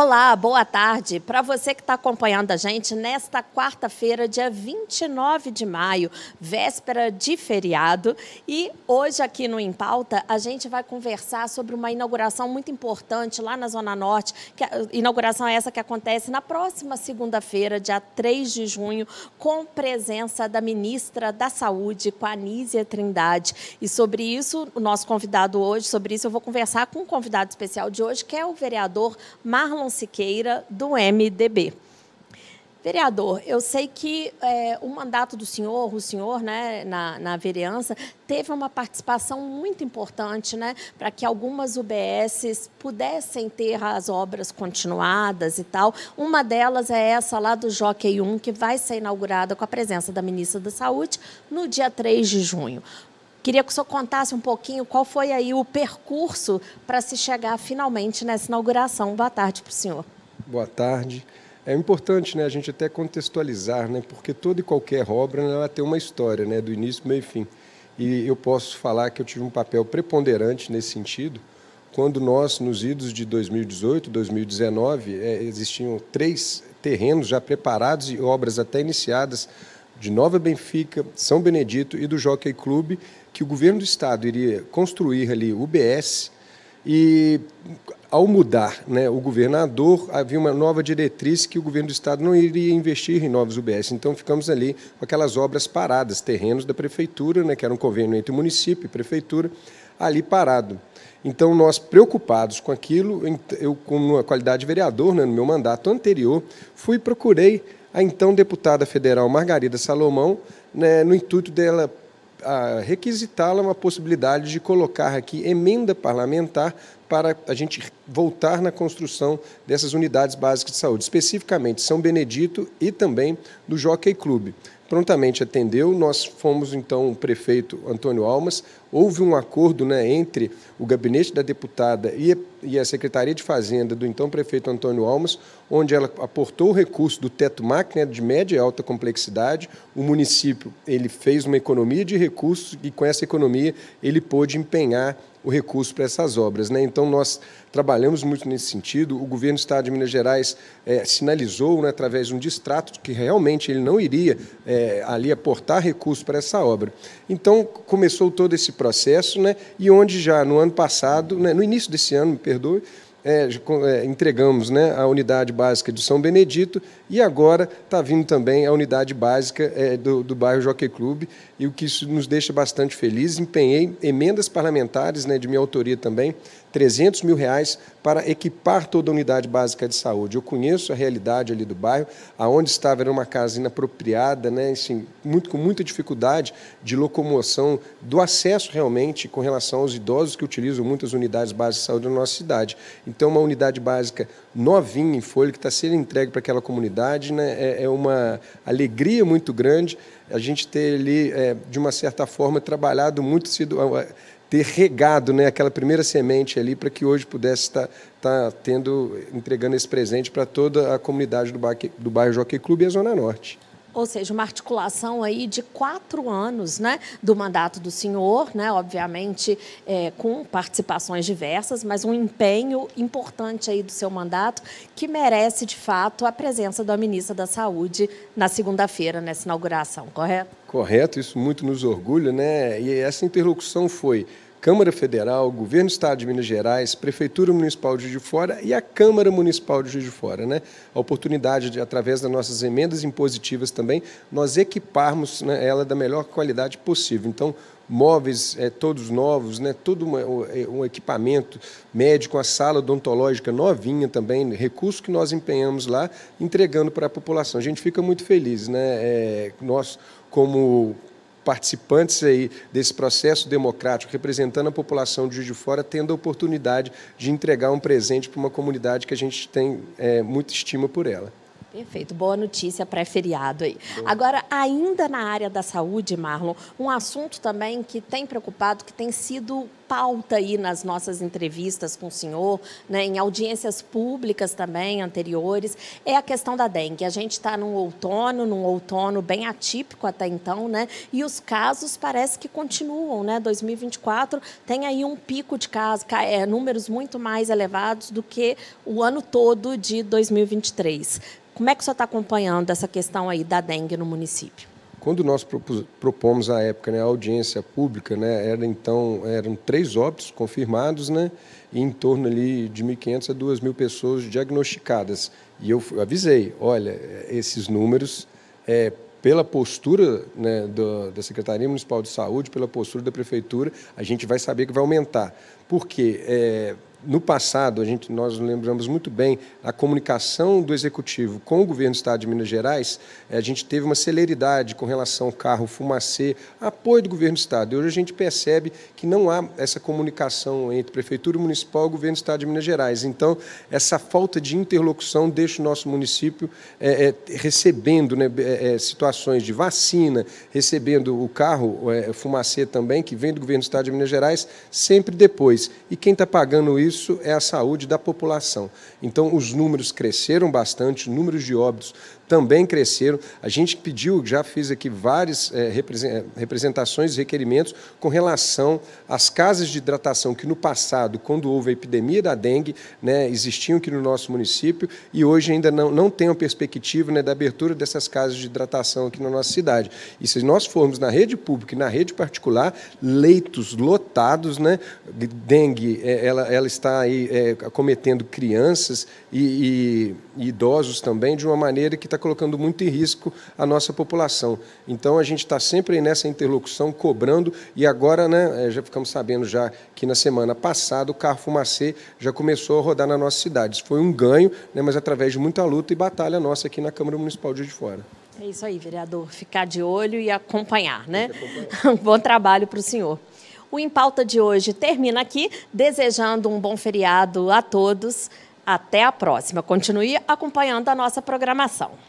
Olá, boa tarde. Para você que está acompanhando a gente, nesta quarta-feira, dia 29 de maio, véspera de feriado, e hoje aqui no Em Pauta, a gente vai conversar sobre uma inauguração muito importante lá na Zona Norte, que a inauguração é essa que acontece na próxima segunda-feira, dia 3 de junho, com presença da ministra da Saúde, com a Anísia Trindade. E sobre isso, o nosso convidado hoje, sobre isso eu vou conversar com o um convidado especial de hoje, que é o vereador Marlon Siqueira, do MDB. Vereador, eu sei que é, o mandato do senhor, o senhor né, na, na vereança, teve uma participação muito importante né, para que algumas UBSs pudessem ter as obras continuadas e tal. Uma delas é essa lá do Jockey 1, que vai ser inaugurada com a presença da ministra da Saúde no dia 3 de junho. Queria que o senhor contasse um pouquinho qual foi aí o percurso para se chegar finalmente nessa inauguração. Boa tarde para o senhor. Boa tarde. É importante né, a gente até contextualizar, né, porque toda e qualquer obra né, ela tem uma história, né, do início, meio e fim. E eu posso falar que eu tive um papel preponderante nesse sentido, quando nós, nos idos de 2018, 2019, é, existiam três terrenos já preparados e obras até iniciadas de Nova Benfica, São Benedito e do Jockey Clube, que o governo do estado iria construir ali o UBS e ao mudar né, o governador, havia uma nova diretriz que o governo do estado não iria investir em novos UBS. Então ficamos ali com aquelas obras paradas, terrenos da prefeitura, né, que era um convênio entre município e prefeitura, ali parado. Então, nós preocupados com aquilo, eu, como qualidade de vereador, né, no meu mandato anterior, fui procurei a então deputada federal Margarida Salomão, né, no intuito dela ah, requisitá-la uma possibilidade de colocar aqui emenda parlamentar para a gente voltar na construção dessas unidades básicas de saúde, especificamente São Benedito e também do Jockey Clube. Prontamente atendeu, nós fomos então o prefeito Antônio Almas, houve um acordo né, entre o gabinete da deputada e, a Secretaria de Fazenda do então prefeito Antônio Almas, onde ela aportou o recurso do teto máquina de média e alta complexidade, o município ele fez uma economia de recursos e com essa economia ele pôde empenhar o recurso para essas obras. Né? Então, nós trabalhamos muito nesse sentido. O governo do Estado de Minas Gerais é, sinalizou, né, através de um distrato, que realmente ele não iria é, ali aportar recurso para essa obra. Então, começou todo esse processo, né, e onde já no ano passado, né, no início desse ano, me perdoe, é, é, entregamos né, a unidade básica de São Benedito e agora está vindo também a unidade básica é, do, do bairro Jockey Club e o que isso nos deixa bastante felizes. Empenhei emendas parlamentares né, de minha autoria também, 300 mil reais para equipar toda a unidade básica de saúde. Eu conheço a realidade ali do bairro, aonde estava era uma casa inapropriada, né, assim, muito, com muita dificuldade de locomoção, do acesso realmente com relação aos idosos que utilizam muitas unidades básicas de saúde na nossa cidade. Então, uma unidade básica novinha em folha que está sendo entregue para aquela comunidade né, é, é, uma alegria muito grande a gente ter ali, é, de uma certa forma, trabalhado muito, sido ter regado né, aquela primeira semente ali para que hoje pudesse estar, tá, estar tá tendo, entregando esse presente para toda a comunidade do, bairro, do bairro Jockey Clube e a Zona Norte ou seja, uma articulação aí de quatro anos né, do mandato do senhor, né, obviamente é, com participações diversas, mas um empenho importante aí do seu mandato que merece, de fato, a presença da ministra da Saúde na segunda-feira, nessa inauguração, correto? Correto, isso muito nos orgulha, né? E essa interlocução foi Câmara Federal, Governo do Estado de Minas Gerais, Prefeitura Municipal de Juiz de Fora e a Câmara Municipal de Juiz de Fora. Né? A oportunidade, de, através das nossas emendas impositivas também, nós equiparmos né, ela da melhor qualidade possível. Então, móveis é, todos novos, né? todo uma, é, um equipamento médico, a sala odontológica novinha também, recursos que nós empenhamos lá, entregando para a população. A gente fica muito feliz. Né? É, nós, como participantes aí desse processo democrático, representando a população de Juiz de Fora, tendo a oportunidade de entregar um presente para uma comunidade que a gente tem é, muita estima por ela. Perfeito, boa notícia pré-feriado aí. Agora, ainda na área da saúde, Marlon, um assunto também que tem preocupado, que tem sido pauta aí nas nossas entrevistas com o senhor, né, em audiências públicas também anteriores, é a questão da dengue. A gente está num outono, num outono bem atípico até então, né? E os casos parece que continuam, né? 2024 tem aí um pico de casos, é, números muito mais elevados do que o ano todo de 2023. Como é que o senhor está acompanhando essa questão aí da dengue no município? Quando nós propomos à época né, a audiência pública, né, era então, eram três óbitos confirmados né, e em torno ali de 1.500 a 2.000 pessoas diagnosticadas. E eu avisei, olha, esses números, é, pela postura né, do, da Secretaria Municipal de Saúde, pela postura da Prefeitura, a gente vai saber que vai aumentar. Porque é, no passado, a gente, nós lembramos muito bem a comunicação do executivo com o governo do estado de Minas Gerais. É, a gente teve uma celeridade com relação ao carro fumacê, apoio do governo do estado. E hoje a gente percebe que não há essa comunicação entre prefeitura municipal e governo do estado de Minas Gerais. Então, essa falta de interlocução deixa o nosso município é, é, recebendo né, é, é, situações de vacina, recebendo o carro é, fumacê também, que vem do governo do estado de Minas Gerais, sempre depois. E quem está pagando isso? isso é a saúde da população. Então, os números cresceram bastante, os números de óbitos também cresceram. A gente pediu, já fiz aqui várias é, representações e requerimentos com relação às casas de hidratação que no passado, quando houve a epidemia da dengue, né, existiam aqui no nosso município e hoje ainda não, não tem a perspectiva né, da abertura dessas casas de hidratação aqui na nossa cidade. E se nós formos na rede pública e na rede particular, leitos lotados, né, dengue, eh, ela, ela está aí é, acometendo crianças e, e, e, idosos também de uma maneira que está colocando muito em risco a nossa população. Então a gente está sempre nessa interlocução, cobrando, e agora né, é, já ficamos sabendo já que na semana passada o carro fumacê já começou a rodar na nossa cidade. Isso foi um ganho, né, mas através de muita luta e batalha nossa aqui na Câmara Municipal de de Fora. É isso aí, vereador. Ficar de olho e acompanhar, né? Acompanhar. um bom trabalho para o senhor. O Em Pauta de hoje termina aqui, desejando um bom feriado a todos. Até a próxima. Continue acompanhando a nossa programação.